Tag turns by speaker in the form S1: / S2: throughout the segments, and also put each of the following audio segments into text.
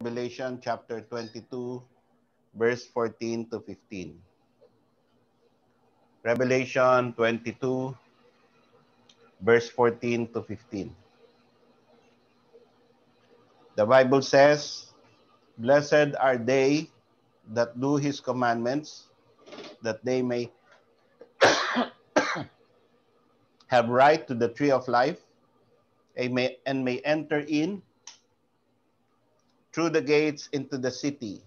S1: Revelation chapter 22, verse 14 to 15. Revelation 22, verse 14 to 15. The Bible says, Blessed are they that do his commandments, that they may have right to the tree of life and may, enter in through the gates into the city.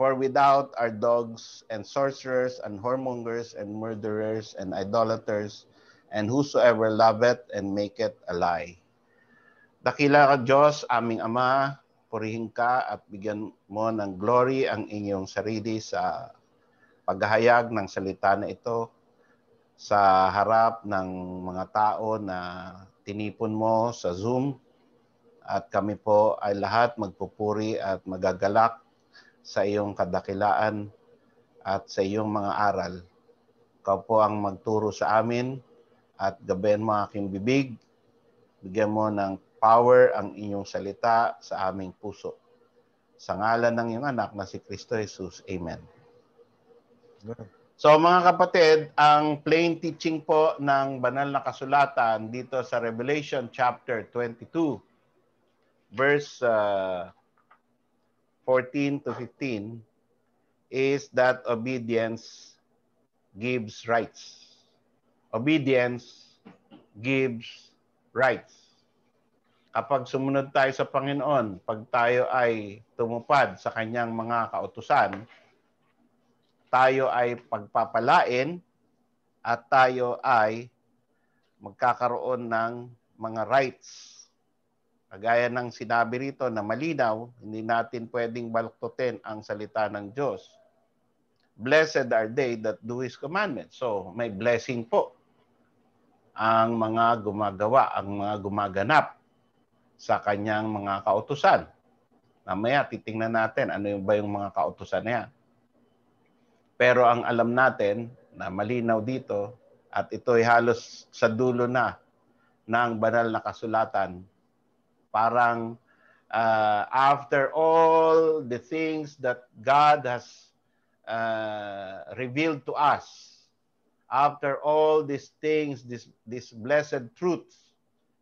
S1: For without are dogs and sorcerers and whoremongers and murderers and idolaters and whosoever loveth and maketh a lie. Dakila ka Diyos, aming Ama, purihin ka at bigyan mo ng glory ang inyong sarili sa paghahayag ng salita na ito sa harap ng mga tao na tinipon mo sa Zoom at kami po ay lahat magpupuri at magagalak sa iyong kadakilaan at sa iyong mga aral. Ikaw po ang magturo sa amin at gabayan mo aking bibig. Bigyan mo ng power ang inyong salita sa aming puso. Sa ngalan ng iyong anak na si Kristo Jesus. Amen. Amen. So mga kapatid, ang plain teaching po ng banal na kasulatan dito sa Revelation chapter 22 verse uh, 14 to 15 is that obedience gives rights. Obedience gives rights. Kapag sumunod tayo sa Panginoon, pag tayo ay tumupad sa kanyang mga kautusan, tayo ay pagpapalain at tayo ay magkakaroon ng mga rights Kagaya ng sinabi rito na malinaw, hindi natin pwedeng baluktotin ang salita ng Diyos. Blessed are they that do His commandments. So may blessing po ang mga gumagawa, ang mga gumaganap sa kanyang mga kautusan. Mamaya titingnan natin ano yung ba yung mga kautusan niya. Pero ang alam natin na malinaw dito at ito ay halos sa dulo na ng banal na kasulatan Parang uh, after all the things that God has uh, revealed to us, after all these things, this, this blessed truth,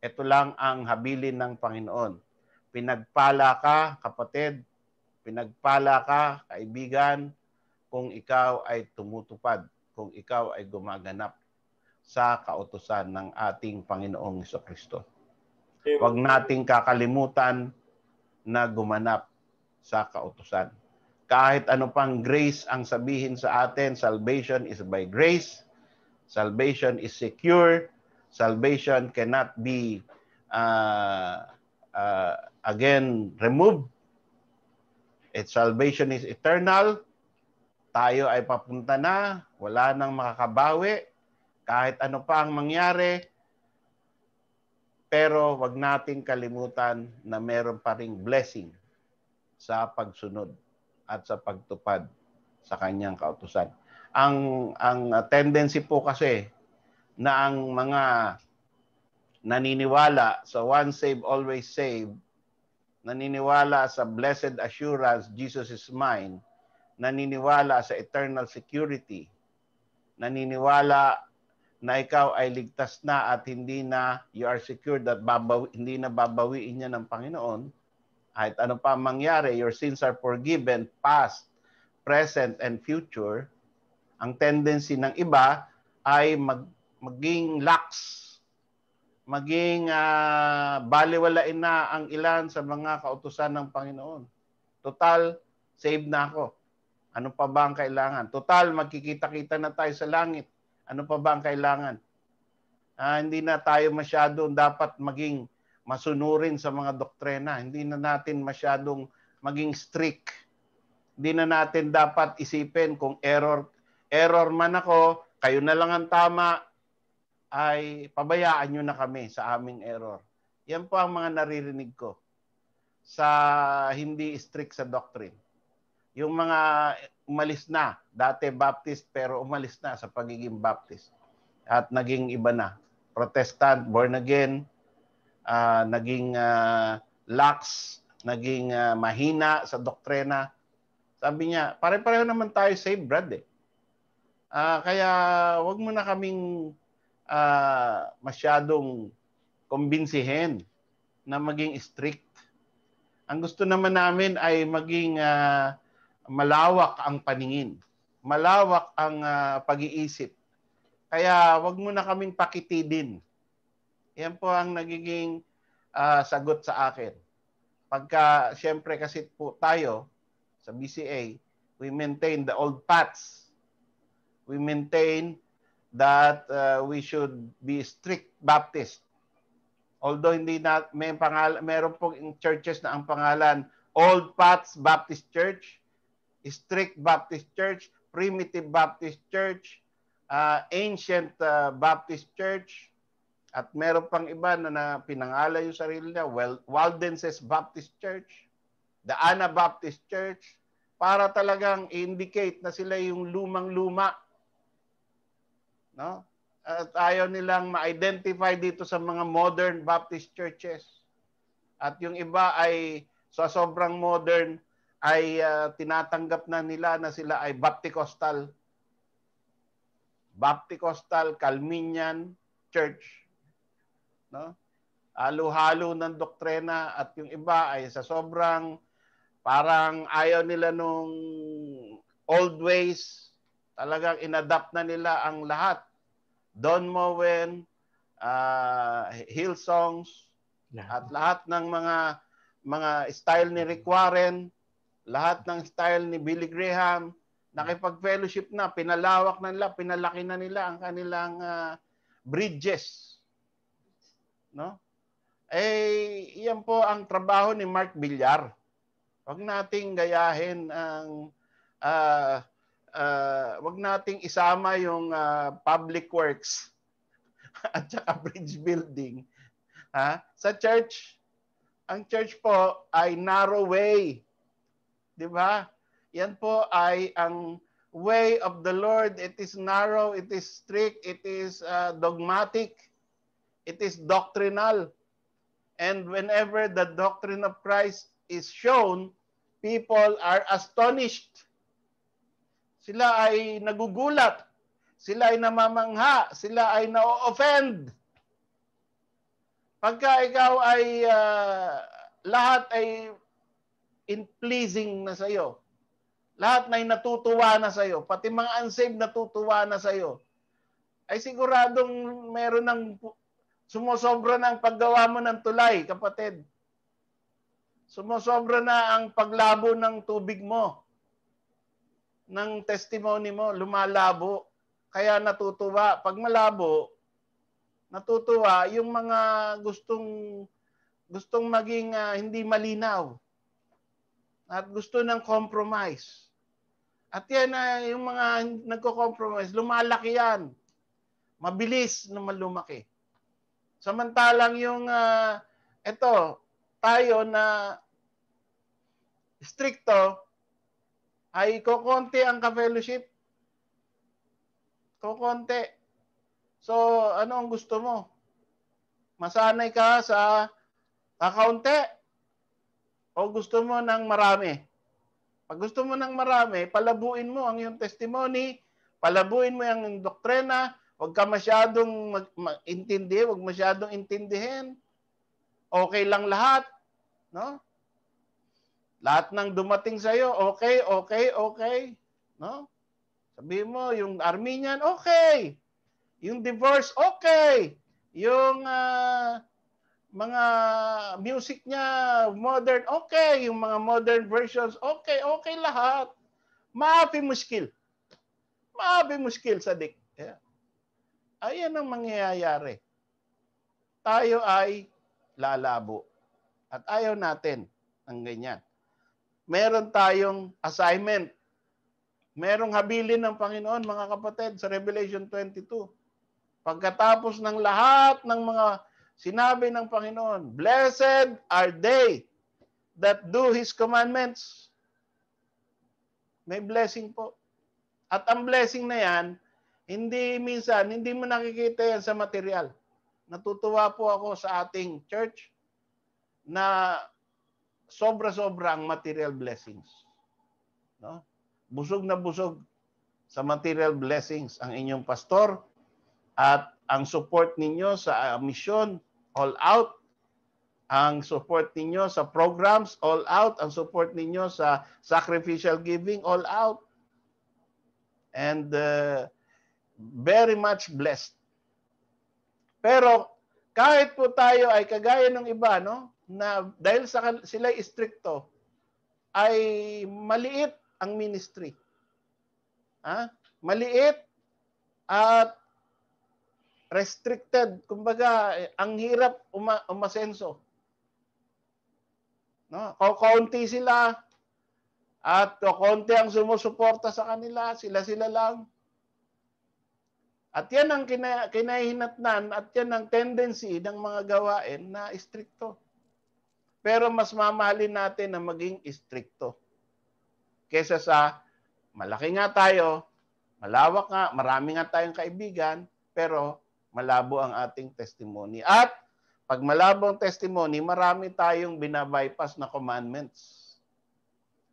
S1: ito lang ang habilin ng Panginoon. Pinagpala ka, kapatid, pinagpala ka, kaibigan, kung ikaw ay tumutupad, kung ikaw ay gumaganap sa kautosan ng ating Panginoong Kristo. Diba? Huwag nating kakalimutan na gumanap sa kautusan. Kahit ano pang grace ang sabihin sa atin, salvation is by grace. Salvation is secure. Salvation cannot be uh, uh, again removed. It salvation is eternal. Tayo ay papunta na, wala nang makakabawi. Kahit ano pa ang mangyari, pero wag nating kalimutan na meron pa ring blessing sa pagsunod at sa pagtupad sa kanyang kautusan. Ang ang tendency po kasi na ang mga naniniwala sa one save always save naniniwala sa blessed assurance Jesus is mine, naniniwala sa eternal security, naniniwala na ikaw ay ligtas na at hindi na you are secured that babawi, hindi na babawiin niya ng Panginoon, kahit ano pa mangyari, your sins are forgiven, past, present, and future, ang tendency ng iba ay mag, maging lax, maging uh, baliwalain na ang ilan sa mga kautusan ng Panginoon. Total, save na ako. Ano pa ba ang kailangan? Total, magkikita-kita na tayo sa langit ano pa ba ang kailangan? Ah, hindi na tayo masyadong dapat maging masunurin sa mga doktrina. Hindi na natin masyadong maging strict. Hindi na natin dapat isipin kung error error man ako, kayo na lang ang tama, ay pabayaan nyo na kami sa aming error. Yan po ang mga naririnig ko sa hindi strict sa doctrine. Yung mga umalis na. Dati Baptist pero umalis na sa pagiging Baptist. At naging iba na. Protestant, born again, uh, naging uh, lax, naging uh, mahina sa doktrina. Sabi niya, pare-pareho naman tayo saved, Brad. Eh. Uh, kaya wag mo na kaming uh, masyadong kumbinsihin na maging strict. Ang gusto naman namin ay maging uh, malawak ang paningin, malawak ang uh, pag-iisip. Kaya wag mo na kaming pakitidin. Yan po ang nagiging uh, sagot sa akin. Pagka siyempre kasi po tayo sa BCA, we maintain the old paths. We maintain that uh, we should be strict Baptist. Although hindi na may pangalan, meron po in churches na ang pangalan Old Paths Baptist Church. Strict Baptist Church, Primitive Baptist Church, uh, Ancient uh, Baptist Church, at meron pang iba na, na pinangala yung sarili niya, well, Waldenses Baptist Church, the Anabaptist Church, para talagang indicate na sila yung lumang-luma. No? At ayaw nilang ma-identify dito sa mga modern Baptist churches. At yung iba ay sa sobrang modern, ay uh, tinatanggap na nila na sila ay Bapticostal, Bapticostal Calminian Church. No? Halo-halo ng doktrina at yung iba ay sa sobrang parang ayaw nila nung old ways. Talagang inadapt na nila ang lahat. Don Mowen, uh, ah, Hillsongs, at lahat ng mga mga style ni Rick Warren lahat ng style ni Billy Graham, nakipag-fellowship na, pinalawak na nila, pinalaki na nila ang kanilang uh, bridges. No? Eh, iyan po ang trabaho ni Mark Villar. Huwag nating gayahin ang uh, ah, uh, ah, wag nating isama yung uh, public works at saka bridge building ha? sa church. Ang church po ay narrow way Di ba? Yan po ay ang way of the Lord. It is narrow, it is strict, it is uh, dogmatic, it is doctrinal. And whenever the doctrine of Christ is shown, people are astonished. Sila ay nagugulat. Sila ay namamangha. Sila ay na-offend. Pagka ikaw ay uh, lahat ay in pleasing na iyo. Lahat na natutuwa na sa iyo, Pati mga unsaved natutuwa na sa iyo. Ay siguradong meron ng sumusobra ng paggawa mo ng tulay, kapatid. Sumosobra na ang paglabo ng tubig mo. Ng testimony mo, lumalabo. Kaya natutuwa. Pag malabo, natutuwa yung mga gustong gustong maging uh, hindi malinaw at gusto ng compromise. At yan na yung mga nagko-compromise, lumalaki yan. Mabilis na malumaki. Samantalang yung uh, eto, tayo na stricto ay kokonti ang ka-fellowship. Kokonti. So, ano ang gusto mo? Masanay ka sa kakaunti o gusto mo ng marami? Pag gusto mo ng marami, palabuin mo ang iyong testimony, palabuin mo ang doktrina, huwag ka masyadong intindi, huwag masyadong intindihin. Okay lang lahat, no? Lahat ng dumating sa iyo, okay, okay, okay, no? Sabi mo yung Armenian, okay. Yung divorce, okay. Yung uh, mga music niya, modern, okay. Yung mga modern versions, okay, okay lahat. Maapi muskil. Maapi muskil sa dik. Yeah. Ayan ang mangyayari. Tayo ay lalabo. At ayaw natin ang ganyan. Meron tayong assignment. Merong habilin ng Panginoon, mga kapatid, sa Revelation 22. Pagkatapos ng lahat ng mga Sinabi ng Panginoon, Blessed are they that do His commandments. May blessing po. At ang blessing na yan, hindi minsan, hindi mo nakikita yan sa material. Natutuwa po ako sa ating church na sobra-sobra ang material blessings. No? Busog na busog sa material blessings ang inyong pastor at ang support ninyo sa ah, mission all out ang support ninyo sa programs all out ang support ninyo sa sacrificial giving all out and uh, very much blessed pero kahit po tayo ay kagaya ng iba no na dahil sa sila istrikto ay maliit ang ministry ha ah, maliit at restricted. Kumbaga, eh, ang hirap uma umasenso. No? Kaunti sila at kaunti ang sumusuporta sa kanila, sila-sila lang. At yan ang kina, kinahinatnan at yan ang tendency ng mga gawain na istrikto. Pero mas mamahalin natin na maging istrikto kesa sa malaki nga tayo, malawak nga, marami nga tayong kaibigan, pero malabo ang ating testimony. At pag malabo ang testimony, marami tayong binabypass na commandments.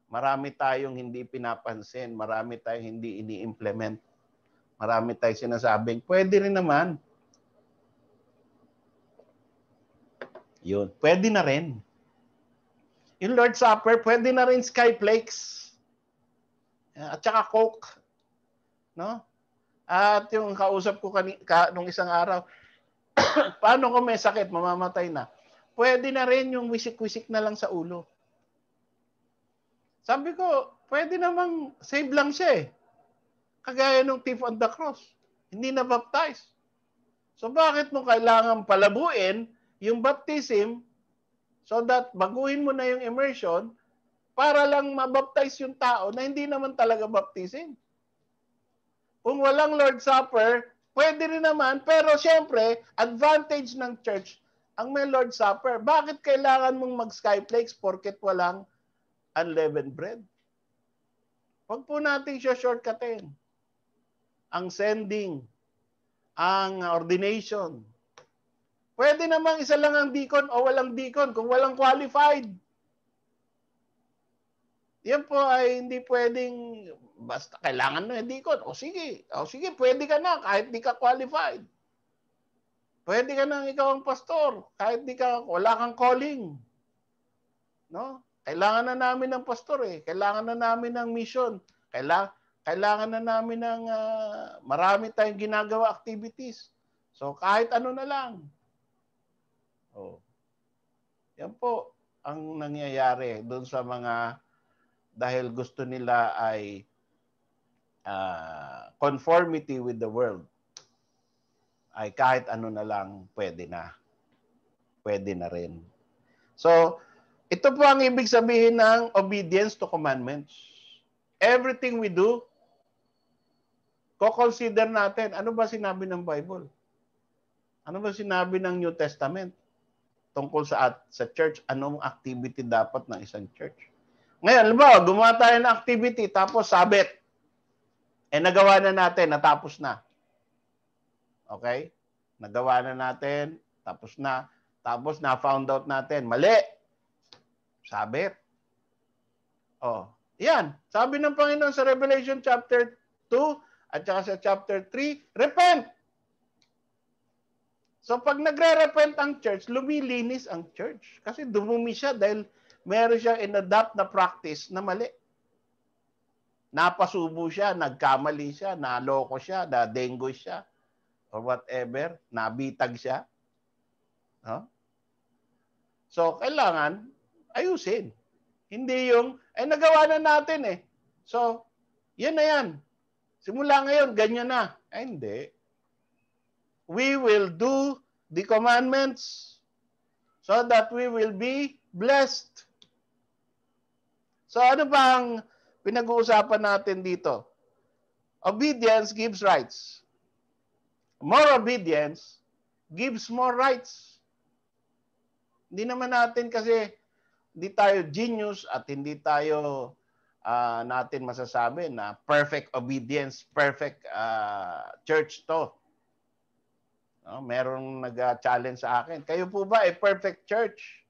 S1: Marami tayong hindi pinapansin, marami tayong hindi ini-implement. Marami tayong sinasabing, pwede rin naman. Yun, pwede na rin. In Lord's Supper, pwede na rin Skyflakes. At saka Coke. No? At yung kausap ko kani, ka, nung isang araw, paano kung may sakit, mamamatay na? Pwede na rin yung wisik-wisik na lang sa ulo. Sabi ko, pwede namang save lang siya eh. Kagaya nung thief on the cross. Hindi na baptize. So bakit mo kailangan palabuin yung baptism so that baguhin mo na yung immersion para lang mabaptize yung tao na hindi naman talaga baptism. Kung walang Lord's Supper, pwede rin naman, pero siyempre, advantage ng church ang may Lord's Supper. Bakit kailangan mong mag-skyflakes porket walang unleavened bread? Huwag po natin siya shortcutin. Ang sending, ang ordination. Pwede namang isa lang ang deacon o walang deacon kung walang qualified yan po ay hindi pwedeng basta kailangan na hindi ko. O sige, o sige, pwede ka na kahit di ka qualified. Pwede ka nang ikaw ang pastor kahit di ka wala kang calling. No? Kailangan na namin ng pastor eh. Kailangan na namin ng mission. Kailangan kailangan na namin ng uh, marami tayong ginagawa activities. So kahit ano na lang. Oh. Yan po ang nangyayari doon sa mga dahil gusto nila ay uh, conformity with the world ay kahit ano na lang pwede na. Pwede na rin. So, ito po ang ibig sabihin ng obedience to commandments. Everything we do, ko-consider natin, ano ba sinabi ng Bible? Ano ba sinabi ng New Testament? Tungkol sa, at, sa church, anong activity dapat ng isang church? Ngayon, ba, gumawa tayo ng activity tapos sabit. Eh nagawa na natin, natapos na. Okay? Nagawa na natin, tapos na. Tapos na-found out natin, mali. Sabit. Oh, yan. Sabi ng Panginoon sa Revelation chapter 2 at saka sa chapter 3, repent. So pag nagre-repent ang church, lumilinis ang church. Kasi dumumi siya dahil meron siyang inadapt na practice na mali. Napasubo siya, nagkamali siya, naloko siya, nadengo siya, or whatever, nabitag siya. Huh? So, kailangan ayusin. Hindi yung, ay nagawa na natin eh. So, yan na yan. Simula ngayon, ganyan na. Ay, hindi. We will do the commandments so that we will be blessed. So ano bang pinag-uusapan natin dito? Obedience gives rights. More obedience gives more rights. Hindi naman natin kasi hindi tayo genius at hindi tayo uh, natin masasabi na perfect obedience, perfect uh, church to. No, merong nag-challenge sa akin. Kayo po ba ay perfect church?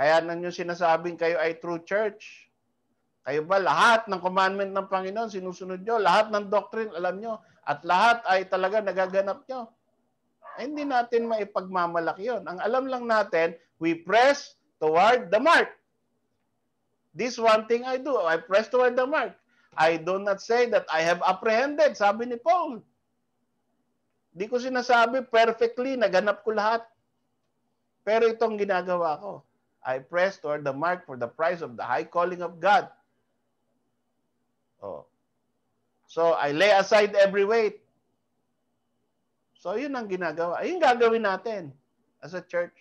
S1: Kaya na nyo sinasabing kayo ay true church. Kayo ba lahat ng commandment ng Panginoon sinusunod nyo? Lahat ng doctrine alam nyo? At lahat ay talaga nagaganap nyo? Ay, eh, hindi natin maipagmamalaki yon. Ang alam lang natin, we press toward the mark. This one thing I do, I press toward the mark. I do not say that I have apprehended, sabi ni Paul. Di ko sinasabi perfectly, naganap ko lahat. Pero itong ginagawa ko. I press toward the mark for the prize of the high calling of God. Oh. So, I lay aside every weight. So, yun ang ginagawa. Ayun gagawin natin as a church.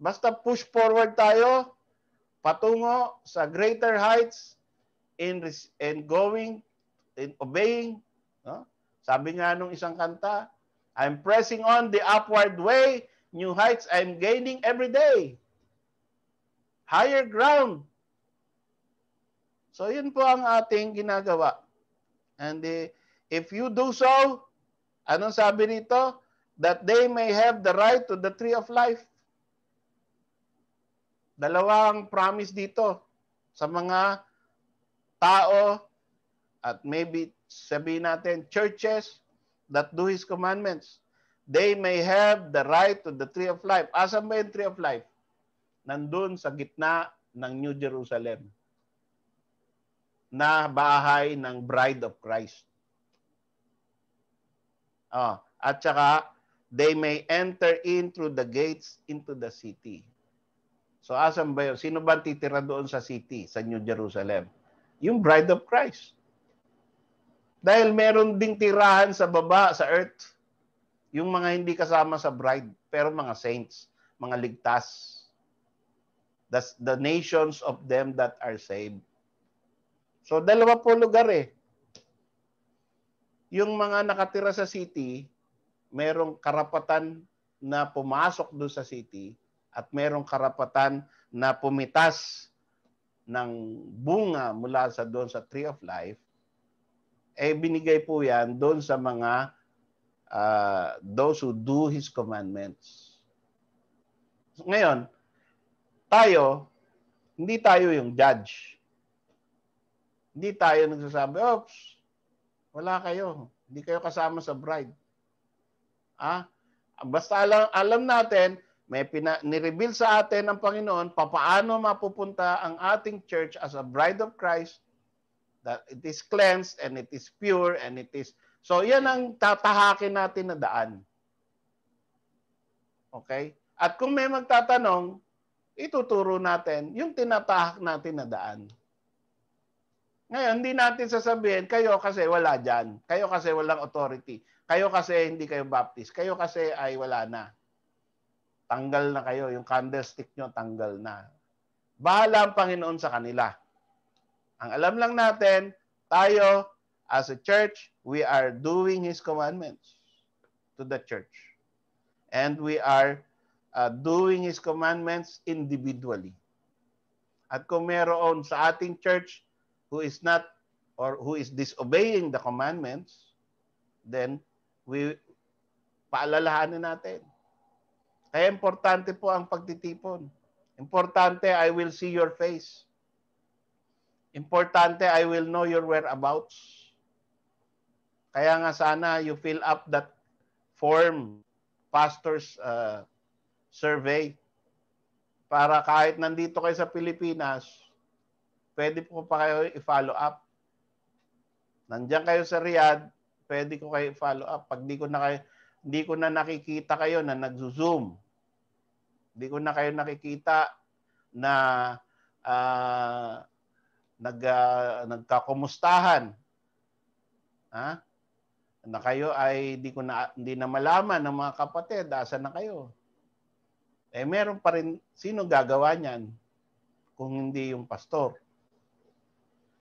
S1: Basta push forward tayo patungo sa greater heights in, in going, in obeying. No? Sabi nga nung isang kanta, I'm pressing on the upward way New heights I'm gaining every day. Higher ground. So yun po ang ating ginagawa. And the, eh, if you do so, anong sabi nito? That they may have the right to the tree of life. Dalawang promise dito sa mga tao at maybe sabihin natin churches that do His commandments they may have the right to the tree of life. Asan ba yung tree of life? Nandun sa gitna ng New Jerusalem na bahay ng Bride of Christ. Oh, at saka, they may enter in through the gates into the city. So asan ba yun? Sino ba titira doon sa city, sa New Jerusalem? Yung Bride of Christ. Dahil meron ding tirahan sa baba, sa earth. Yung mga hindi kasama sa bride, pero mga saints, mga ligtas. That's the nations of them that are saved. So dalawa po lugar eh. Yung mga nakatira sa city, merong karapatan na pumasok doon sa city at merong karapatan na pumitas ng bunga mula sa doon sa tree of life, eh binigay po yan doon sa mga uh, those who do His commandments. Ngayon, tayo, hindi tayo yung judge. Hindi tayo nagsasabi, oops, wala kayo. Hindi kayo kasama sa bride. Ah, basta alam, alam natin, may pina, nireveal sa atin ng Panginoon papaano mapupunta ang ating church as a bride of Christ that it is cleansed and it is pure and it is So yan ang tatahakin natin na daan. Okay? At kung may magtatanong, ituturo natin yung tinatahak natin na daan. Ngayon, hindi natin sasabihin, kayo kasi wala dyan. Kayo kasi walang authority. Kayo kasi hindi kayo baptist. Kayo kasi ay wala na. Tanggal na kayo. Yung candlestick nyo, tanggal na. Bahala ang Panginoon sa kanila. Ang alam lang natin, tayo As a church, we are doing His commandments to the church. And we are uh, doing His commandments individually. At kung meron sa ating church who is not or who is disobeying the commandments, then we paalalahanin natin. Kaya importante po ang pagtitipon. Importante, I will see your face. Importante, I will know your whereabouts. Kaya nga sana you fill up that form, pastor's uh, survey, para kahit nandito kayo sa Pilipinas, pwede po pa kayo i-follow up. Nandiyan kayo sa Riyadh, pwede ko kayo i-follow up. Pag di ko na kayo, di ko na nakikita kayo na nagzo-zoom. di ko na kayo nakikita na uh, nag uh, nagkakumustahan. Ha? Ah? na kayo ay di ko na hindi na malaman ng mga kapatid asa na kayo. Eh meron pa rin sino gagawa niyan kung hindi yung pastor.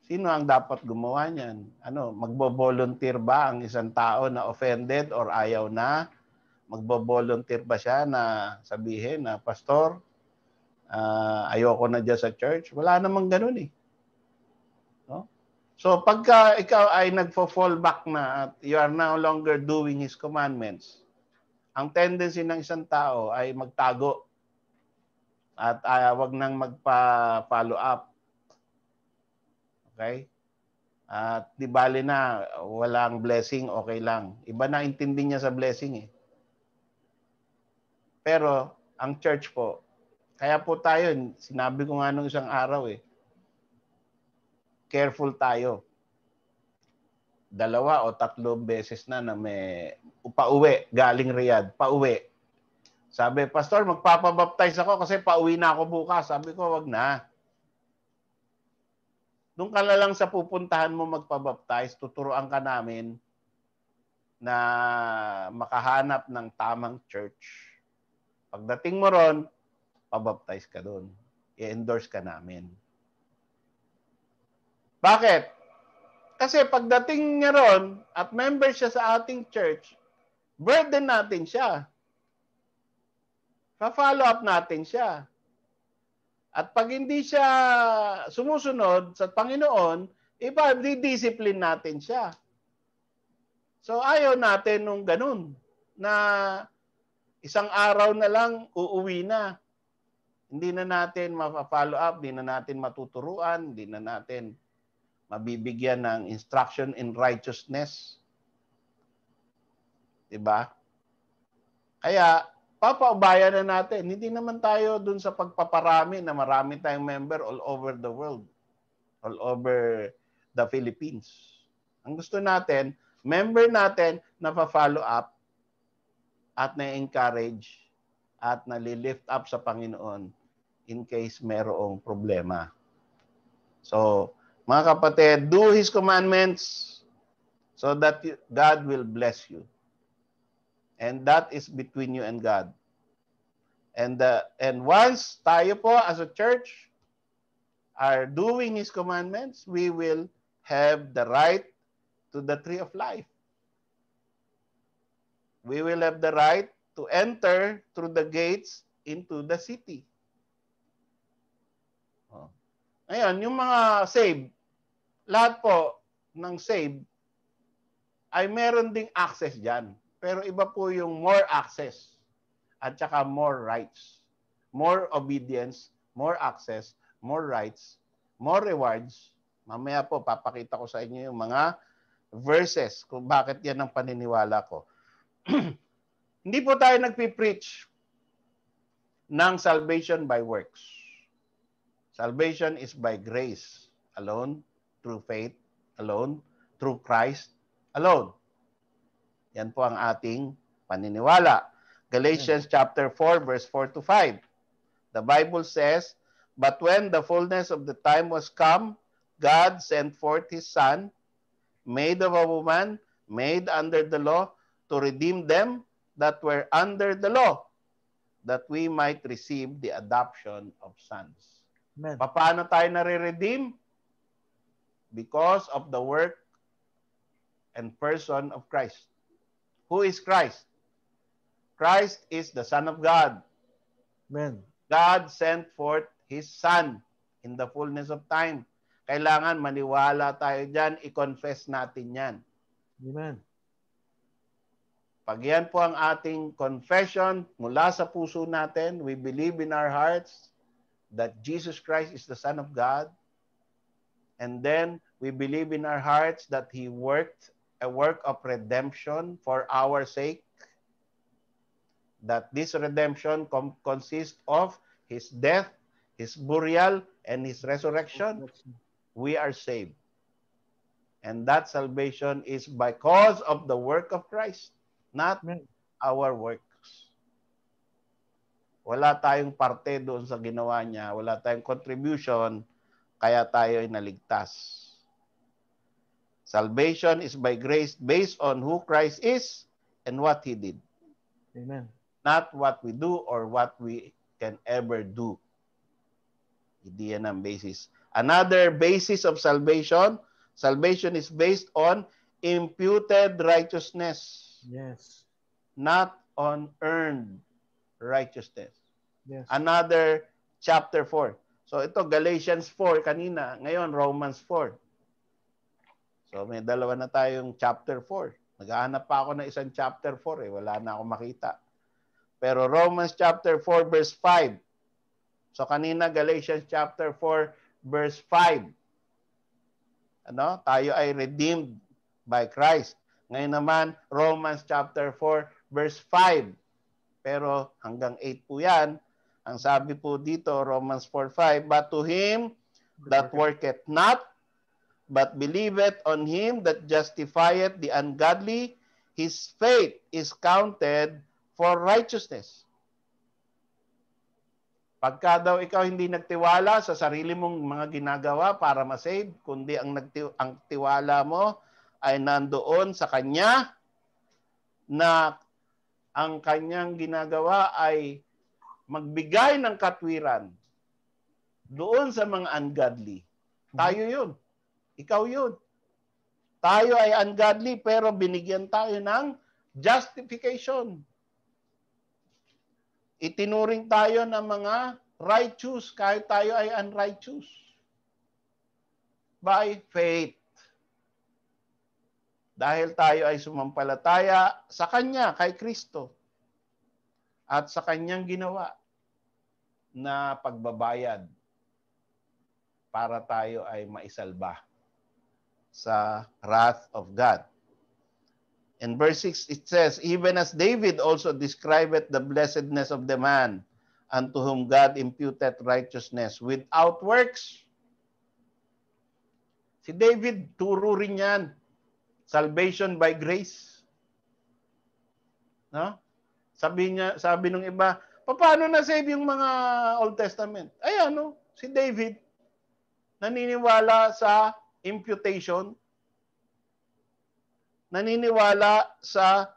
S1: Sino ang dapat gumawa niyan? Ano, magbo-volunteer ba ang isang tao na offended or ayaw na? Magbo-volunteer ba siya na sabihin na pastor, uh, ayoko na diyan sa church? Wala namang ganoon eh. So pagka ikaw ay nagfo-fall back na at you are no longer doing His commandments, ang tendency ng isang tao ay magtago at uh, wag nang magpa-follow up. Okay? At di bali na walang blessing, okay lang. Iba na intindi niya sa blessing eh. Pero ang church po, kaya po tayo, sinabi ko nga nung isang araw eh, careful tayo. Dalawa o tatlong beses na na may pauwi galing Riyadh, pauwi. Sabi, Pastor, magpapabaptize ako kasi pauwi na ako bukas. Sabi ko, wag na. Doon ka na lang sa pupuntahan mo magpabaptize, tuturuan ka namin na makahanap ng tamang church. Pagdating mo ron, pabaptize ka doon. I-endorse ka namin. Bakit? Kasi pagdating niya ron at member siya sa ating church, burden natin siya. Pa-follow up natin siya. At pag hindi siya sumusunod sa Panginoon, iba, di-discipline natin siya. So ayaw natin nung ganun na isang araw na lang uuwi na. Hindi na natin ma-follow up, hindi na natin matuturuan, hindi na natin mabibigyan ng instruction in righteousness. 'Di ba? Kaya papaubaya na natin. Hindi naman tayo dun sa pagpaparami na marami tayong member all over the world, all over the Philippines. Ang gusto natin, member natin na pa-follow up at na-encourage at na-lift up sa Panginoon in case merong problema. So, mga kapatid, do His commandments so that God will bless you. And that is between you and God. And uh, and once tayo po as a church are doing His commandments, we will have the right to the tree of life. We will have the right to enter through the gates into the city. Ngayon, yung mga save, lahat po ng save ay meron ding access dyan. Pero iba po yung more access at saka more rights. More obedience, more access, more rights, more rewards. Mamaya po, papakita ko sa inyo yung mga verses kung bakit yan ang paniniwala ko. Hindi po tayo nagpipreach ng salvation by works. Salvation is by grace alone, through faith alone, through Christ alone. Yan po ang ating paniniwala. Galatians chapter 4 verse 4 to 5. The Bible says, But when the fullness of the time was come, God sent forth His Son, made of a woman, made under the law, to redeem them that were under the law, that we might receive the adoption of sons. Amen. Paano tayo nare-redeem? Because of the work and person of Christ. Who is Christ? Christ is the Son of God. Amen. God sent forth His Son in the fullness of time. Kailangan maniwala tayo dyan, i-confess natin yan. Amen. Pag yan po ang ating confession mula sa puso natin, we believe in our hearts, that Jesus Christ is the Son of God, and then we believe in our hearts that He worked a work of redemption for our sake, that this redemption consists of His death, His burial, and His resurrection, we are saved. And that salvation is because of the work of Christ, not Amen. our work. Wala tayong parte doon sa ginawa niya. Wala tayong contribution. Kaya tayo ay naligtas. Salvation is by grace based on who Christ is and what He did. Amen. Not what we do or what we can ever do. Hindi yan ang basis. Another basis of salvation, salvation is based on imputed righteousness. Yes. Not on earned righteousness. Yes. Another chapter 4. So ito Galatians 4 kanina, ngayon Romans 4. So may dalawa na tayong chapter 4. Naghahanap pa ako ng isang chapter 4 eh, wala na ako makita. Pero Romans chapter 4 verse 5. So kanina Galatians chapter 4 verse 5. Ano? Tayo ay redeemed by Christ. Ngayon naman Romans chapter 4 verse 5. Pero hanggang 8 po yan. Ang sabi po dito, Romans 4.5, But to him that worketh not, but believeth on him that justifieth the ungodly, his faith is counted for righteousness. Pagka daw ikaw hindi nagtiwala sa sarili mong mga ginagawa para masave, kundi ang, nagti- ang tiwala mo ay nandoon sa Kanya na ang kanyang ginagawa ay magbigay ng katwiran doon sa mga ungodly. Mhm. Tayo yun. Ikaw yun. Tayo ay ungodly pero binigyan tayo ng justification. Itinuring tayo ng mga righteous kahit tayo ay unrighteous by faith. Dahil tayo ay sumampalataya sa Kanya, kay Kristo, at sa Kanyang ginawa na pagbabayad para tayo ay maisalba sa wrath of God. In verse 6, it says, Even as David also described the blessedness of the man unto whom God imputed righteousness without works. Si David, turo rin yan Salvation by grace. No? Sabi niya, sabi ng iba, paano na save yung mga Old Testament? Ay ano, si David naniniwala sa imputation. Naniniwala sa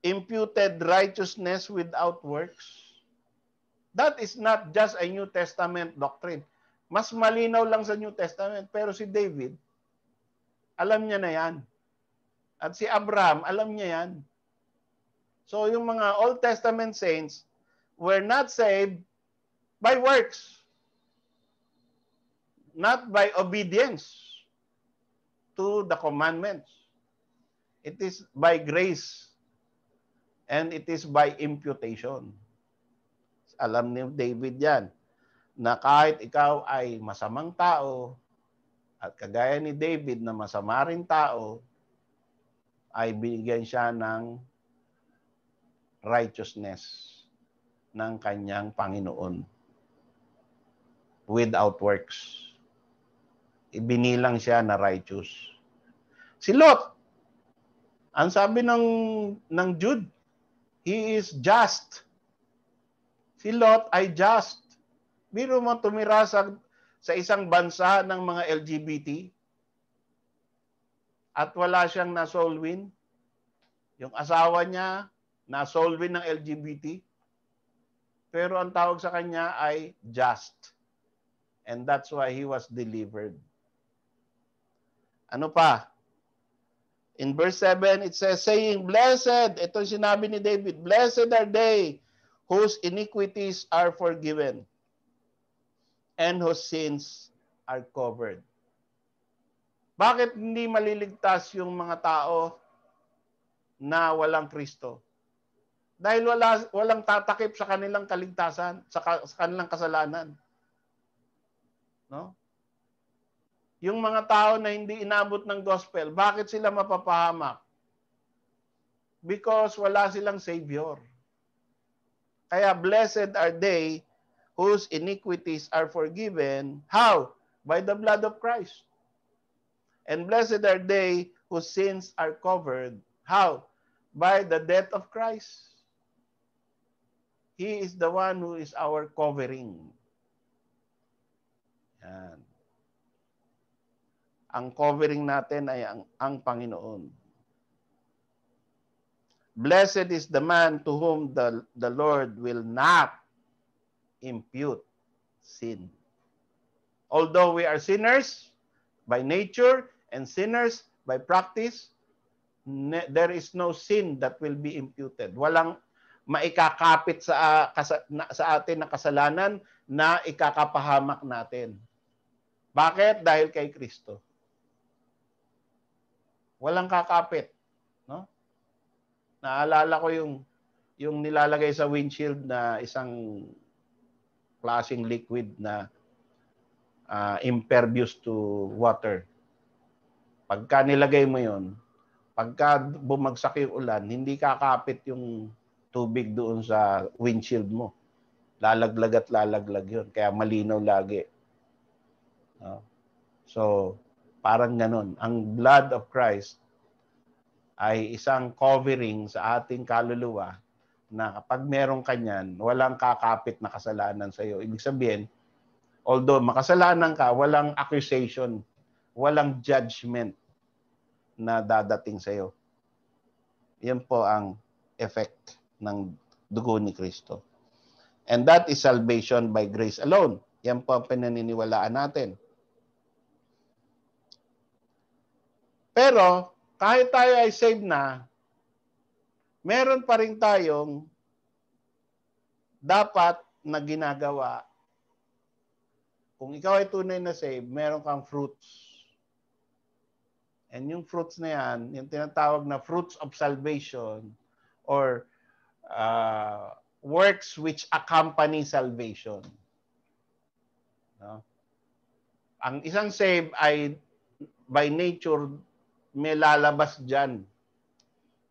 S1: imputed righteousness without works. That is not just a New Testament doctrine. Mas malinaw lang sa New Testament. Pero si David, alam niya na yan. At si Abraham, alam niya yan. So yung mga Old Testament saints were not saved by works. Not by obedience to the commandments. It is by grace. And it is by imputation. Alam ni David yan na kahit ikaw ay masamang tao at kagaya ni David na masama rin tao, ay binigyan siya ng righteousness ng kanyang Panginoon without works. Ibinilang siya na righteous. Si Lot, ang sabi ng, ng Jude, he is just. Si Lot ay just. Biro mo tumira sa, sa isang bansa ng mga LGBT, at wala siyang na-solwin. Yung asawa niya, na-solvin ng LGBT. Pero ang tawag sa kanya ay just. And that's why he was delivered. Ano pa? In verse 7, it says, saying, Blessed, ito sinabi ni David, Blessed are they whose iniquities are forgiven and whose sins are covered. Bakit hindi maliligtas yung mga tao na walang Kristo? Dahil wala, walang tatakip sa kanilang kaligtasan, sa, ka, sa kanilang kasalanan. No? Yung mga tao na hindi inabot ng gospel, bakit sila mapapahamak? Because wala silang Savior. Kaya blessed are they whose iniquities are forgiven. How? By the blood of Christ. And blessed are they whose sins are covered. How? By the death of Christ. He is the one who is our covering. Yan. Ang covering natin ay ang, ang Panginoon. Blessed is the man to whom the, the Lord will not impute sin. Although we are sinners by nature, And sinners, by practice, there is no sin that will be imputed. Walang maikakapit sa, uh, na, sa atin na kasalanan na ikakapahamak natin. Bakit? Dahil kay Kristo. Walang kakapit. No? Naalala ko yung yung nilalagay sa windshield na isang klasing liquid na uh, impervious to water. Pagka nilagay mo yun, pagka bumagsak yung ulan, hindi kakapit yung tubig doon sa windshield mo. Lalaglag at lalaglag yun. Kaya malinaw lagi. No? So, parang ganun. Ang blood of Christ ay isang covering sa ating kaluluwa na kapag meron kanyan, walang kakapit na kasalanan sa iyo. Ibig sabihin, although makasalanan ka, walang accusation walang judgment na dadating sa iyo. Yan po ang effect ng dugo ni Kristo. And that is salvation by grace alone. Yan po ang pinaniniwalaan natin. Pero kahit tayo ay saved na, meron pa rin tayong dapat na ginagawa. Kung ikaw ay tunay na saved, meron kang fruits And yung fruits na yan, yung tinatawag na fruits of salvation or uh, works which accompany salvation. No? Ang isang save ay by nature may lalabas dyan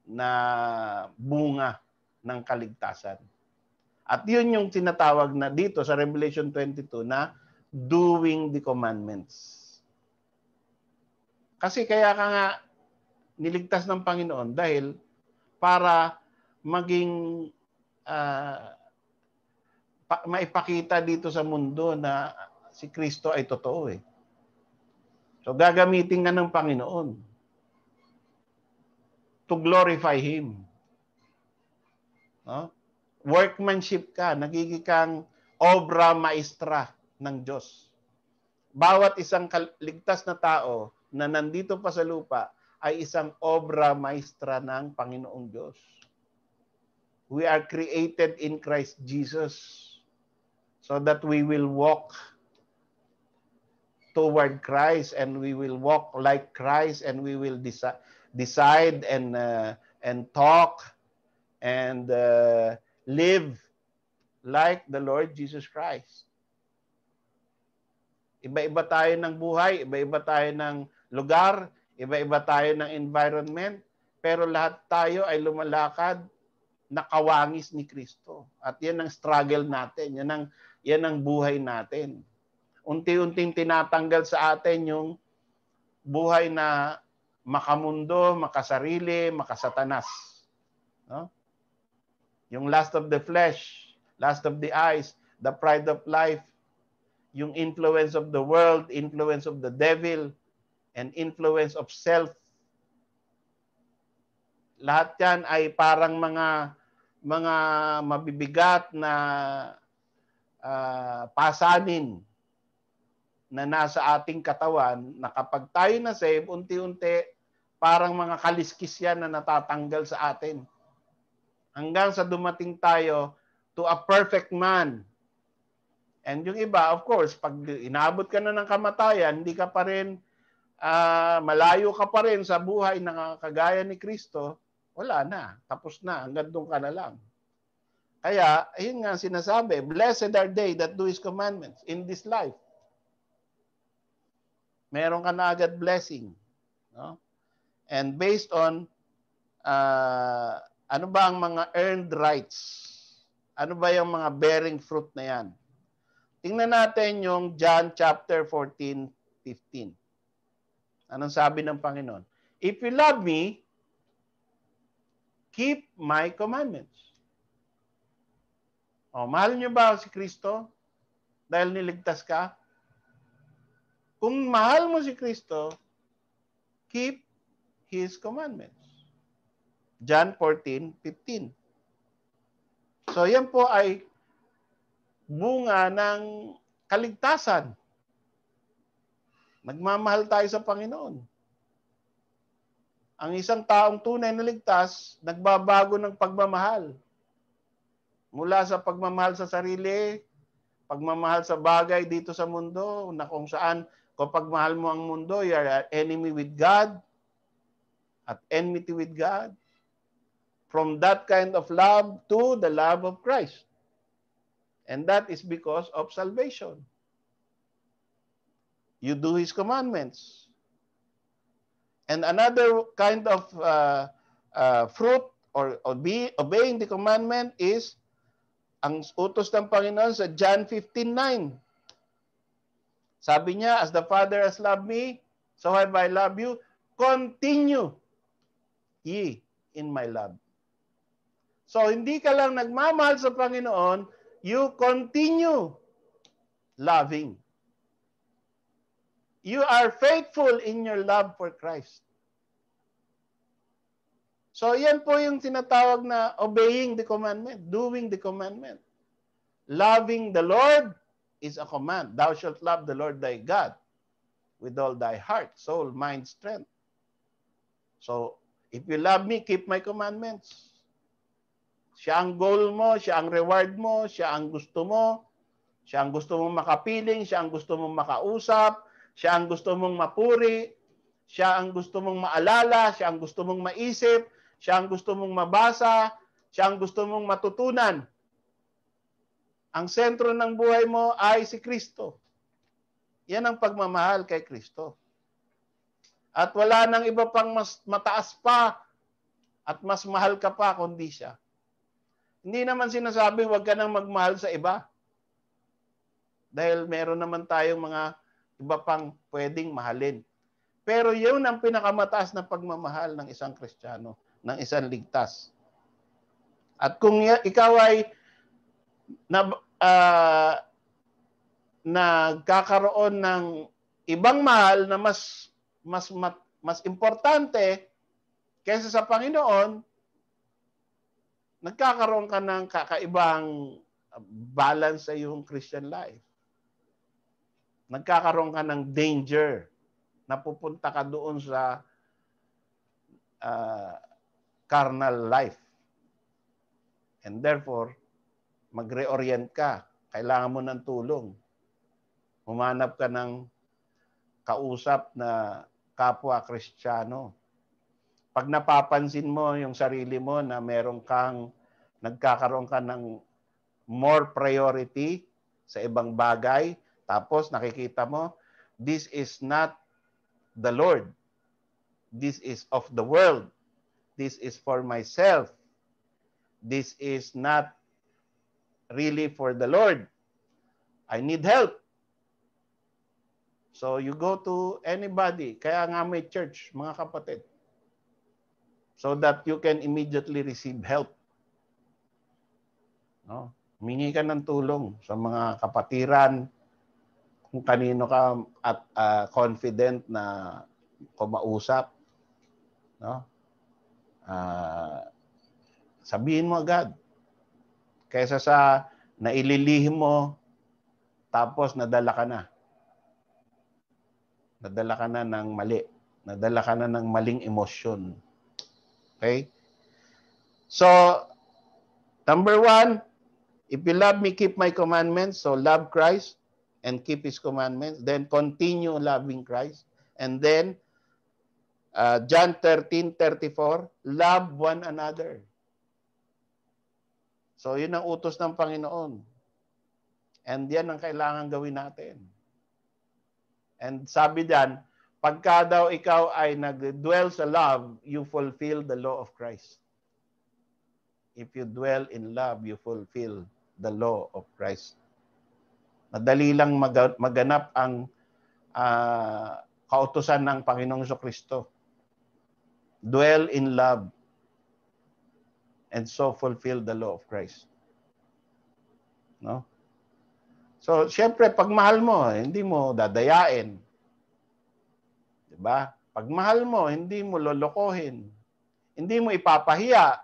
S1: na bunga ng kaligtasan. At yun yung tinatawag na dito sa Revelation 22 na doing the commandments. Kasi kaya ka nga niligtas ng Panginoon dahil para maging uh, pa, maipakita dito sa mundo na si Kristo ay totoo eh. So gagamitin nga ng Panginoon to glorify Him. No? Workmanship ka, nagigikang obra maestra ng Diyos. Bawat isang kaligtas na tao na nandito pa sa lupa ay isang obra maestra ng Panginoong Diyos. We are created in Christ Jesus so that we will walk toward Christ and we will walk like Christ and we will deci- decide and uh, and talk and uh, live like the Lord Jesus Christ. Iba-iba tayo ng buhay, iba-iba tayo ng lugar, iba-iba tayo ng environment, pero lahat tayo ay lumalakad na kawangis ni Kristo. At yan ang struggle natin. Yan ang, yan ang buhay natin. Unti-unting tinatanggal sa atin yung buhay na makamundo, makasarili, makasatanas. No? Yung last of the flesh, last of the eyes, the pride of life, yung influence of the world, influence of the devil, and influence of self. Lahat yan ay parang mga mga mabibigat na uh, pasanin na nasa ating katawan na kapag tayo na save, unti-unti parang mga kaliskis yan na natatanggal sa atin. Hanggang sa dumating tayo to a perfect man. And yung iba, of course, pag inabot ka na ng kamatayan, hindi ka pa rin uh, malayo ka pa rin sa buhay na kagaya ni Kristo, wala na. Tapos na. Hanggang doon ka na lang. Kaya, yun nga sinasabi, Blessed are they that do His commandments in this life. Meron ka na agad blessing. No? And based on, uh, ano ba ang mga earned rights? Ano ba yung mga bearing fruit na yan? Tingnan natin yung John chapter 14, 15. Anong sabi ng Panginoon? If you love me, keep my commandments. O, mahal niyo ba si Kristo dahil niligtas ka? Kung mahal mo si Kristo, keep His commandments. John 14, 15. So yan po ay bunga ng kaligtasan. Nagmamahal tayo sa Panginoon. Ang isang taong tunay na ligtas, nagbabago ng pagmamahal. Mula sa pagmamahal sa sarili, pagmamahal sa bagay dito sa mundo, na kung saan kapag mahal mo ang mundo, you are enemy with God, at enmity with God. From that kind of love to the love of Christ. And that is because of salvation you do His commandments. And another kind of uh, uh, fruit or obe obeying the commandment is ang utos ng Panginoon sa John 15.9. Sabi niya, as the Father has loved me, so have I loved you. Continue ye in my love. So hindi ka lang nagmamahal sa Panginoon, you continue loving You are faithful in your love for Christ. So yan po yung tinatawag na obeying the commandment, doing the commandment. Loving the Lord is a command. Thou shalt love the Lord thy God with all thy heart, soul, mind, strength. So, if you love me, keep my commandments. Siya ang goal mo, siya ang reward mo, siya ang gusto mo, siya ang gusto mong makapiling, siya ang gusto mong makausap, siya ang gusto mong mapuri, siya ang gusto mong maalala, siya ang gusto mong maisip, siya ang gusto mong mabasa, siya ang gusto mong matutunan. Ang sentro ng buhay mo ay si Kristo. Yan ang pagmamahal kay Kristo. At wala nang iba pang mas mataas pa at mas mahal ka pa kundi siya. Hindi naman sinasabi huwag ka nang magmahal sa iba. Dahil meron naman tayong mga iba pang pwedeng mahalin. Pero yun ang pinakamataas na pagmamahal ng isang Kristiyano, ng isang ligtas. At kung ikaw ay na, uh, nagkakaroon ng ibang mahal na mas mas mas importante kaysa sa Panginoon, nagkakaroon ka ng kakaibang balance sa iyong Christian life nagkakaroon ka ng danger napupunta ka doon sa uh, carnal life. And therefore, mag-reorient ka. Kailangan mo ng tulong. Humanap ka ng kausap na kapwa kristyano. Pag napapansin mo yung sarili mo na meron kang nagkakaroon ka ng more priority sa ibang bagay, tapos nakikita mo, this is not the Lord. This is of the world. This is for myself. This is not really for the Lord. I need help. So you go to anybody. Kaya nga may church, mga kapatid. So that you can immediately receive help. No? Mingi ka ng tulong sa mga kapatiran, kung kanino ka at uh, confident na kumausap no uh, sabihin mo agad kaysa sa naililihim mo tapos nadala ka na nadala ka na ng mali nadala ka na ng maling emosyon okay so number one if you love me keep my commandments so love Christ and keep His commandments, then continue loving Christ. And then, uh, John 13.34, love one another. So yun ang utos ng Panginoon. And yan ang kailangan gawin natin. And sabi diyan, pagka daw ikaw ay nag-dwell sa love, you fulfill the law of Christ. If you dwell in love, you fulfill the law of Christ. Madali lang mag- maganap ang uh, kautusan ng Panginoong Kristo. Dwell in love and so fulfill the law of Christ. No? So, syempre, pag mahal mo, hindi mo dadayain. 'Di ba? Pag mahal mo, hindi mo lolokohin. Hindi mo ipapahiya.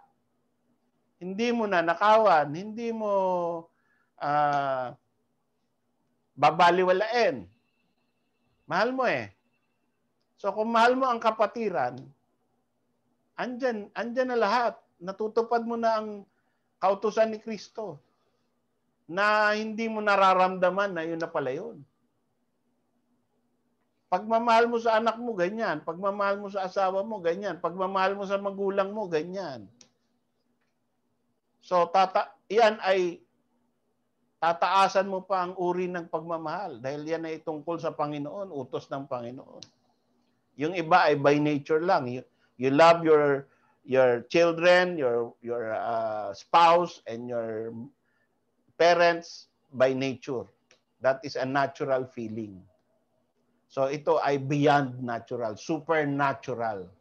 S1: Hindi mo nanakawan, hindi mo uh, babaliwalain. Mahal mo eh. So kung mahal mo ang kapatiran, andyan, andyan na lahat. Natutupad mo na ang kautusan ni Kristo na hindi mo nararamdaman na yun na pala yun. Pagmamahal mo sa anak mo, ganyan. Pagmamahal mo sa asawa mo, ganyan. Pagmamahal mo sa magulang mo, ganyan. So, tata, yan ay tataasan mo pa ang uri ng pagmamahal dahil yan ay tungkol sa Panginoon, utos ng Panginoon. Yung iba ay by nature lang. You, you love your your children, your your uh, spouse and your parents by nature. That is a natural feeling. So ito ay beyond natural, supernatural.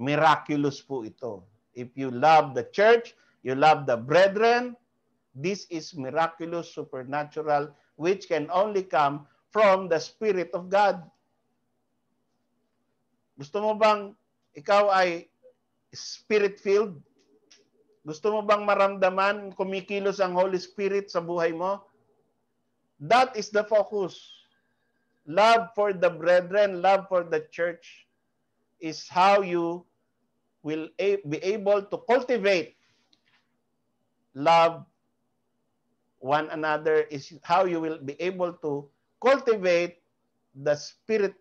S1: Miraculous po ito. If you love the church, you love the brethren, This is miraculous, supernatural, which can only come from the Spirit of God. Gusto mo bang ikaw ay spirit-filled? Gusto mo bang maramdaman kumikilos ang Holy Spirit sa buhay mo? That is the focus. Love for the brethren, love for the church is how you will be able to cultivate love one another is how you will be able to cultivate the spirit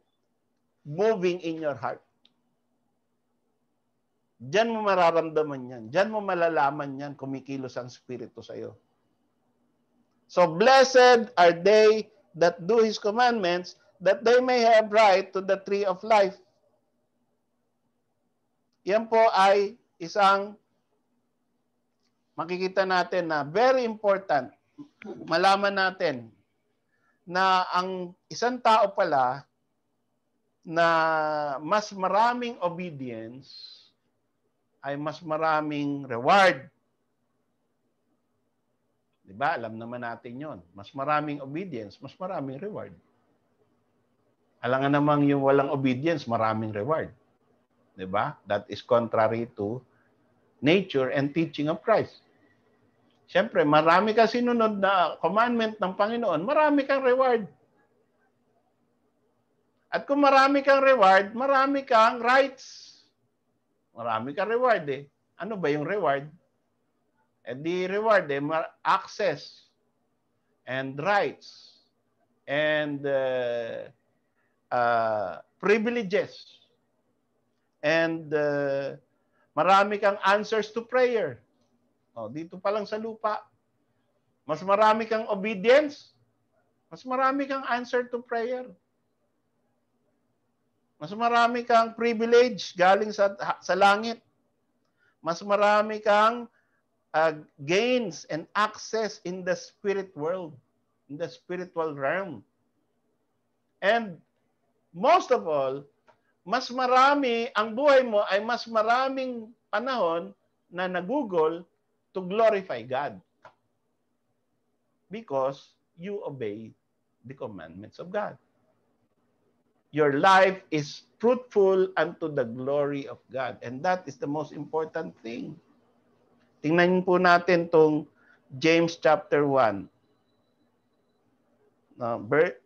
S1: moving in your heart. Diyan mo mararamdaman yan. Diyan mo malalaman yan kumikilos ang Espiritu sa'yo. So blessed are they that do His commandments that they may have right to the tree of life. Yan po ay isang makikita natin na very important malaman natin na ang isang tao pala na mas maraming obedience ay mas maraming reward. 'Di ba? Alam naman natin 'yon. Mas maraming obedience, mas maraming reward. Alangan namang yung walang obedience, maraming reward. 'Di ba? That is contrary to nature and teaching of Christ. Siyempre, marami ka sinunod na commandment ng Panginoon, marami kang reward. At kung marami kang reward, marami kang rights. Marami kang reward eh. Ano ba yung reward? Eh di reward eh, access and rights and uh, uh, privileges and uh, marami kang answers to prayer. Oh, dito pa lang sa lupa, mas marami kang obedience, mas marami kang answer to prayer. Mas marami kang privilege galing sa sa langit. Mas marami kang uh, gains and access in the spirit world, in the spiritual realm. And most of all, mas marami, ang buhay mo ay mas maraming panahon na nagugol to glorify God. Because you obey the commandments of God. Your life is fruitful unto the glory of God. And that is the most important thing. Tingnan po natin tong James chapter 1, uh,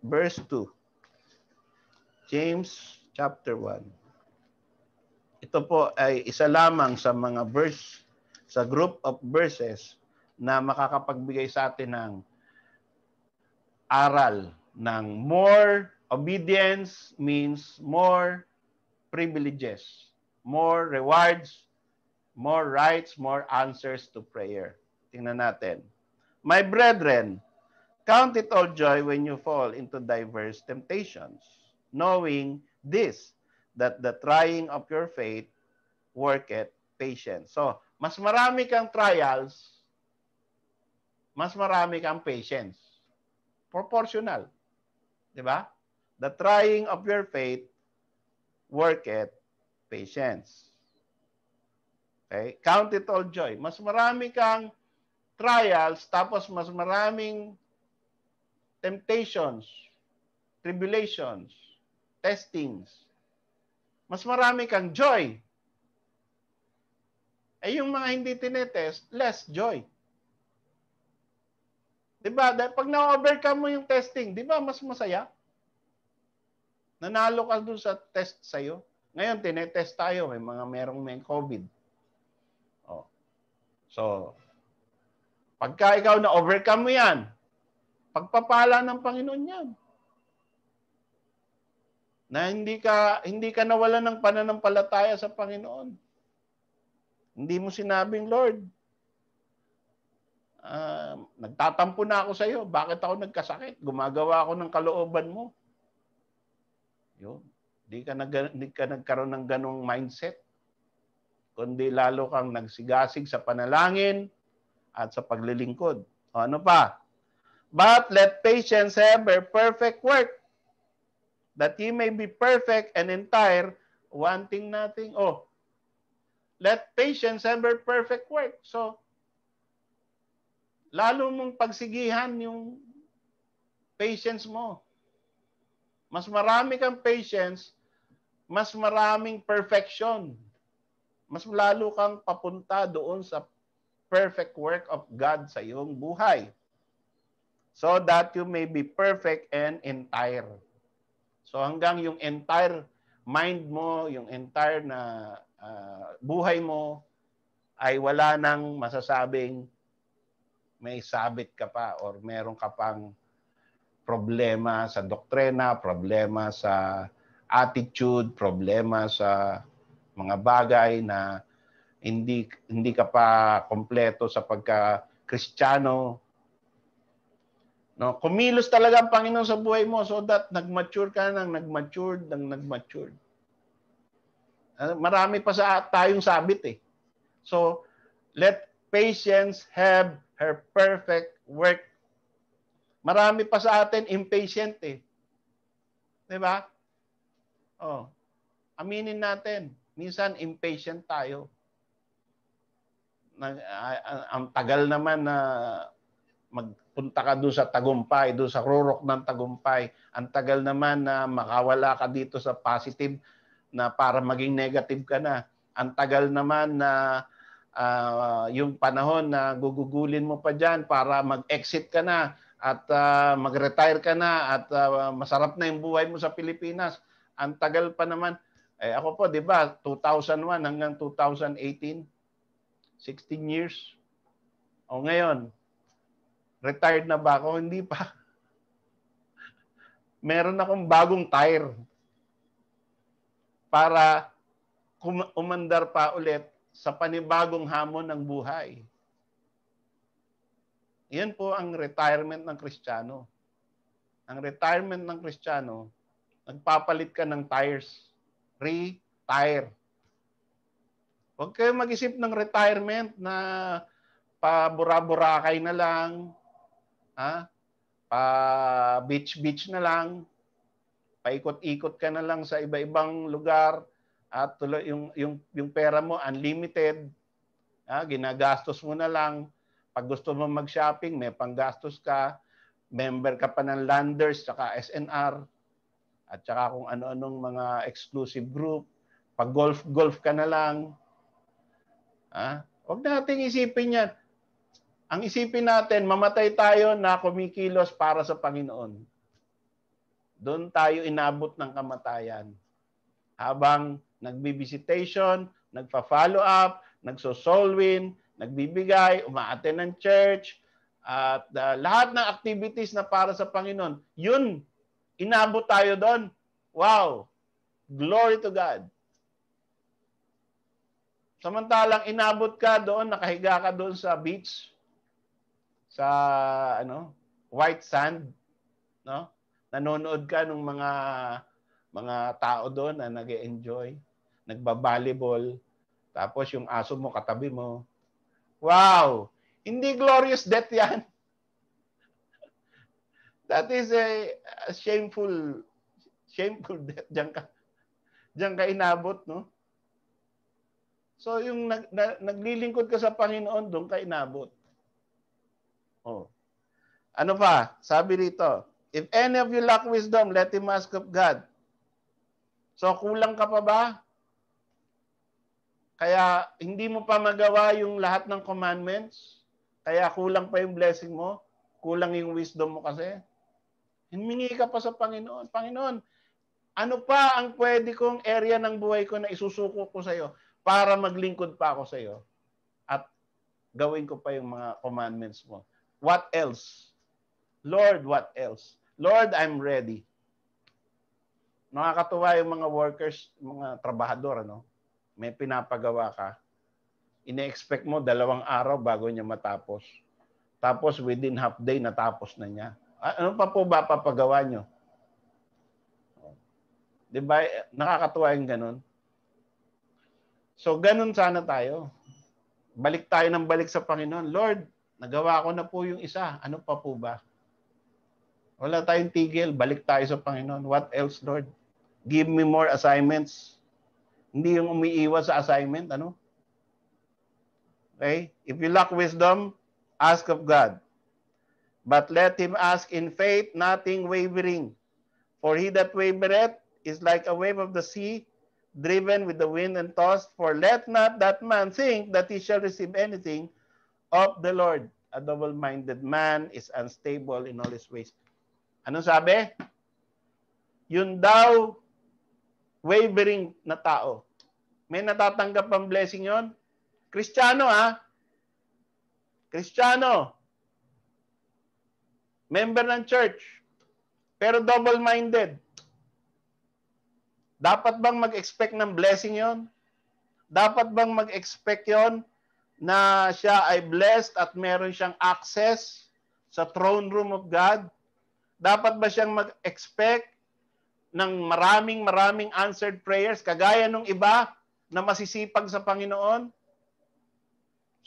S1: verse 2. James chapter 1. Ito po ay isa lamang sa mga verse sa group of verses na makakapagbigay sa atin ng aral ng more obedience means more privileges, more rewards, more rights, more answers to prayer. Tingnan natin. My brethren, count it all joy when you fall into diverse temptations, knowing this, that the trying of your faith worketh patience. So, mas marami kang trials, mas marami kang patience. Proportional. Di ba? The trying of your faith work at patience. Okay? Count it all joy. Mas marami kang trials, tapos mas maraming temptations, tribulations, testings. Mas marami kang joy. Eh yung mga hindi tinetest, less joy. 'Di ba? pag na-overcome mo yung testing, 'di ba mas masaya? Nanalo ka dun sa test sa iyo. Ngayon tinetest tayo, may mga merong may COVID. Oh. So, pagka ikaw na overcome mo 'yan, pagpapala ng Panginoon 'yan. Na hindi ka hindi ka nawalan ng pananampalataya sa Panginoon. Hindi mo sinabing, Lord, uh, nagtatampo na ako sa iyo. Bakit ako nagkasakit? Gumagawa ako ng kalooban mo. Yun. Di ka, nag, di ka nagkaroon ng ganong mindset. Kundi lalo kang nagsigasig sa panalangin at sa paglilingkod. O ano pa? But let patience have her perfect work that he may be perfect and entire, wanting nothing. Oh, let patience ever perfect work. So, lalo mong pagsigihan yung patience mo. Mas marami kang patience, mas maraming perfection. Mas lalo kang papunta doon sa perfect work of God sa iyong buhay. So that you may be perfect and entire. So hanggang yung entire mind mo, yung entire na uh, buhay mo ay wala nang masasabing may sabit ka pa or meron ka pang problema sa doktrina, problema sa attitude, problema sa mga bagay na hindi hindi ka pa kompleto sa pagka Kristiyano. No, kumilos talaga ang Panginoon sa buhay mo so that nagmature ka nang nagmature nang nagmature. Ah, marami pa sa tayong sabit eh. So, let patience have her perfect work. Marami pa sa atin impatient eh. 'Di ba? Oh. Aminin natin, minsan impatient tayo. Nag, ang tagal naman na magpunta ka doon sa tagumpay, doon sa rurok ng tagumpay. Ang tagal naman na makawala ka dito sa positive na para maging negative ka na. Ang tagal naman na uh, yung panahon na gugugulin mo pa dyan para mag-exit ka na at uh, mag-retire ka na at uh, masarap na yung buhay mo sa Pilipinas. Ang tagal pa naman. Eh, ako po, di ba, 2001 hanggang 2018, 16 years. O ngayon, retired na ba ako? Hindi pa. Meron akong bagong tire para umandar pa ulit sa panibagong hamon ng buhay. Yan po ang retirement ng Kristiyano. Ang retirement ng Kristiyano, nagpapalit ka ng tires. Retire. Huwag kayo mag-isip ng retirement na pabura-burakay na lang, ha? pa beach-beach na lang paikot-ikot ka na lang sa iba-ibang lugar at tuloy yung yung yung pera mo unlimited ah, ginagastos mo na lang pag gusto mo mag-shopping may panggastos ka member ka pa ng Landers saka SNR at saka kung ano-anong mga exclusive group pag golf golf ka na lang ah wag nating isipin yan ang isipin natin mamatay tayo na kumikilos para sa Panginoon doon tayo inabot ng kamatayan. Habang nagbibisitation, nagpa-follow up, nagsosolwin, nagbibigay, umaate ng church, at uh, lahat ng activities na para sa Panginoon, yun, inabot tayo doon. Wow! Glory to God! Samantalang inabot ka doon, nakahiga ka doon sa beach, sa ano, white sand, no? nanonood ka ng mga mga tao doon na nag enjoy nagba-volleyball, tapos yung aso mo katabi mo. Wow! Hindi glorious death yan. That is a, a shameful shameful death diyan ka diyan ka inabot no so yung nag, na, naglilingkod ka sa Panginoon doon ka inabot oh ano pa sabi dito If any of you lack wisdom, let him ask of God. So kulang ka pa ba? Kaya hindi mo pa magawa yung lahat ng commandments? Kaya kulang pa yung blessing mo? Kulang yung wisdom mo kasi? Humingi ka pa sa Panginoon. Panginoon, ano pa ang pwede kong area ng buhay ko na isusuko ko sa iyo para maglingkod pa ako sa iyo? At gawin ko pa yung mga commandments mo. What else? Lord, what else? Lord, I'm ready. Nakakatuwa yung mga workers, mga trabahador, ano? May pinapagawa ka. Ine-expect mo dalawang araw bago niya matapos. Tapos within half day, natapos na niya. Ano pa po ba papagawa nyo? Di ba? Eh, nakakatuwa yung ganun. So, ganun sana tayo. Balik tayo ng balik sa Panginoon. Lord, nagawa ko na po yung isa. Ano pa po ba? Wala tayong tigil. Balik tayo sa Panginoon. What else, Lord? Give me more assignments. Hindi yung umiiwas sa assignment. Ano? Okay? If you lack wisdom, ask of God. But let him ask in faith, nothing wavering. For he that wavereth is like a wave of the sea, driven with the wind and tossed. For let not that man think that he shall receive anything of the Lord. A double-minded man is unstable in all his ways. Anong sabi? Yun daw wavering na tao. May natatanggap ang blessing yon? Kristiyano ha? Kristiyano. Member ng church. Pero double-minded. Dapat bang mag-expect ng blessing yon? Dapat bang mag-expect yon na siya ay blessed at meron siyang access sa throne room of God? Dapat ba siyang mag-expect ng maraming maraming answered prayers kagaya nung iba na masisipag sa Panginoon?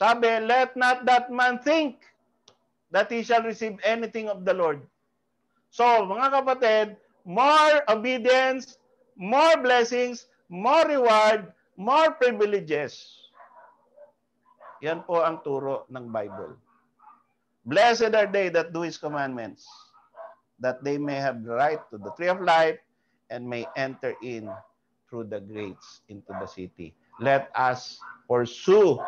S1: Sabi, let not that man think that he shall receive anything of the Lord. So, mga kapatid, more obedience, more blessings, more reward, more privileges. Yan po ang turo ng Bible. Blessed are they that do His commandments that they may have the right to the tree of life and may enter in through the gates into the city. Let us pursue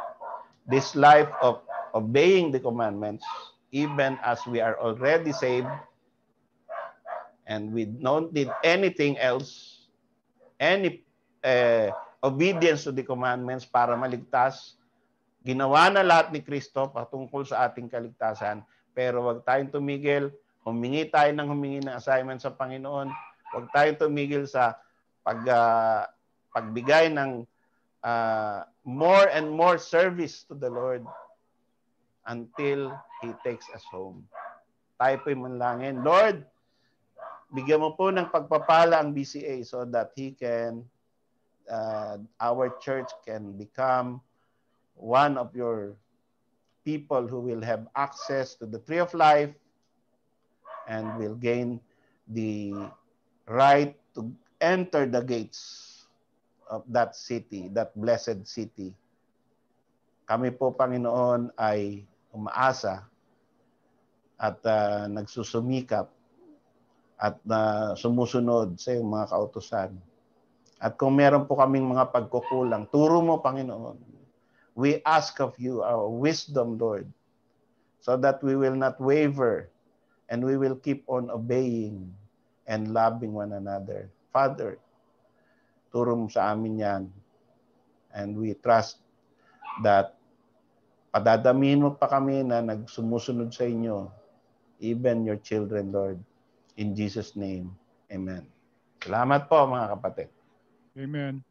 S1: this life of obeying the commandments, even as we are already saved and we don't need anything else, any uh, obedience to the commandments para maligtas. Ginawa na lahat ni Kristo patungkol sa ating kaligtasan, pero wag tayong tumigil Humingi tayo ng humingi ng assignment sa Panginoon. Huwag tayo tumigil sa pag, uh, pagbigay ng uh, more and more service to the Lord until He takes us home. Tayo po'y manlangin, Lord, bigyan mo po ng pagpapala ang BCA so that He can, uh, our church can become one of your people who will have access to the tree of life and will gain the right to enter the gates of that city, that blessed city. Kami po, Panginoon, ay umaasa at uh, nagsusumikap at uh, sumusunod sa iyong mga kautosan. At kung meron po kaming mga pagkukulang, turo mo, Panginoon. We ask of you our wisdom, Lord, so that we will not waver and we will keep on obeying and loving one another. Father, turo mo sa amin yan. And we trust that padadamihin mo pa kami na nagsumusunod sa inyo, even your children, Lord. In Jesus' name, Amen. Salamat po mga kapatid. Amen.